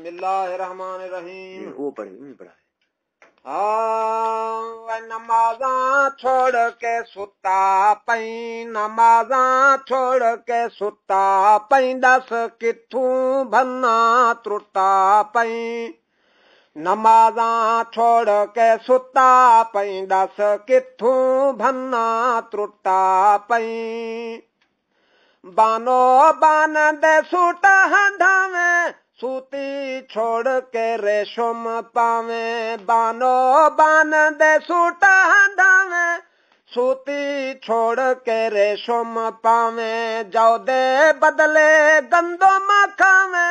रहमान रहीम वो पढ़े नहीं पढ़ा है नमाजा छोड़ के सुता पई नमाजा छोड़ के सुता पई दस किथू भन्ना त्रुटा पई नमाजा छोड़ के सुता पई दस किथू भन्ना त्रुटा पई बानो बान दे सुटा हंधा में सूती छोड़ के रेशम पावे बानो बान दे सूटा धावे सूती छोड़ के रेशम पावे जाओ दे बदले गंदो मखावे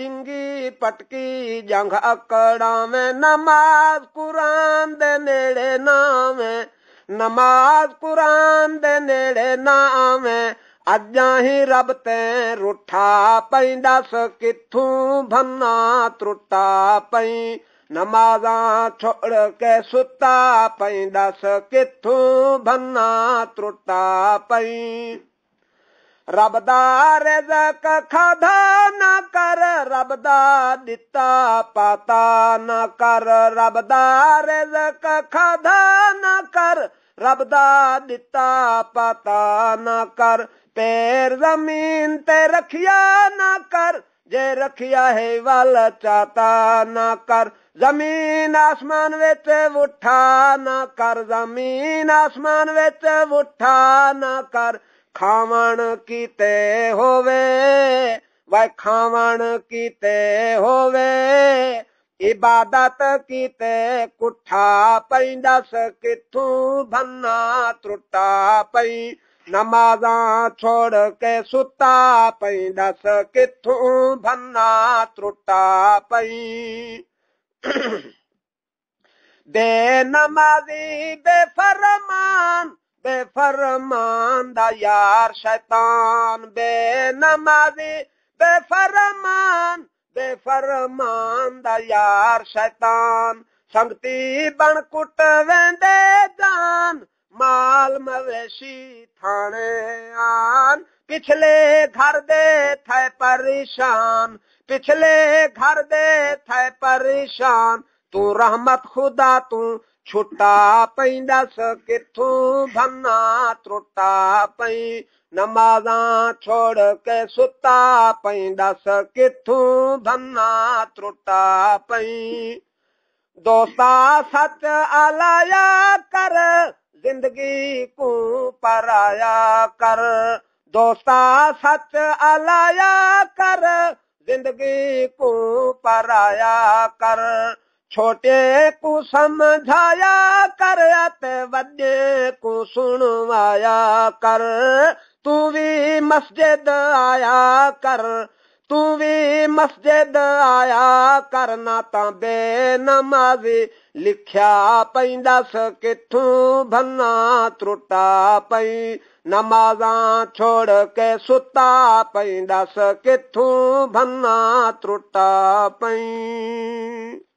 डिंगी पटकी जंग अकड़ावे नमाज कुरान दे नेड़े नावे नमाज कुरान दे नेड़े नावे अॼा ही रब तैं रुठा पई दस किथू भन्ना त्रुटा पई नमाज़ा छोड़ के सुता पई दस किथू भन्ना त्रुटा पई रबदार खाधा न कर रबदा दिता पाता न कर रबदार खाधा न कर रबदा दिता पाता न कर पैर जमीन ते रखिया ना कर जे रखिया है वाला चाता ना कर जमीन आसमान विच उठा ना कर जमीन आसमान विच उठा ना कर खावन किते होवे वे खावण कीते होवे इबादत कीते कुठा दस किथू भन्ना त्रुटा पई नमाजा छोड़ के सुता पई दस किथू भन्ना त्रुटा पई बे नमाजी बेफरमान बेफरमान दा यार शैतान बे नमाजी बेफरमान बेफरमान यार शैतान संगती बण कुट वेंदे जान माल मवेशी थाने आन पिछले घर दे थे परेशान पिछले घर दे थे परेशान तू रहमत खुदा तू छुटा पैंदस किथू भन्ना त्रुटा पई नमाजा छोड़ के सुता पैंदस किथू भन्ना त्रुटा पई दोस्ता सच अलाया कर जिंदगी को पराया कर दोस्ता सच अलाया कर जिंदगी को पराया कर छोटे को समझाया कर वे को सुनवाया कर तू भी मस्जिद आया कर तूं बि मसिद आया बे लिखया पई दस किथू भना त्रुटा पई नमाज़ छोड़ के सुता पई दस किथो त्रुटा पई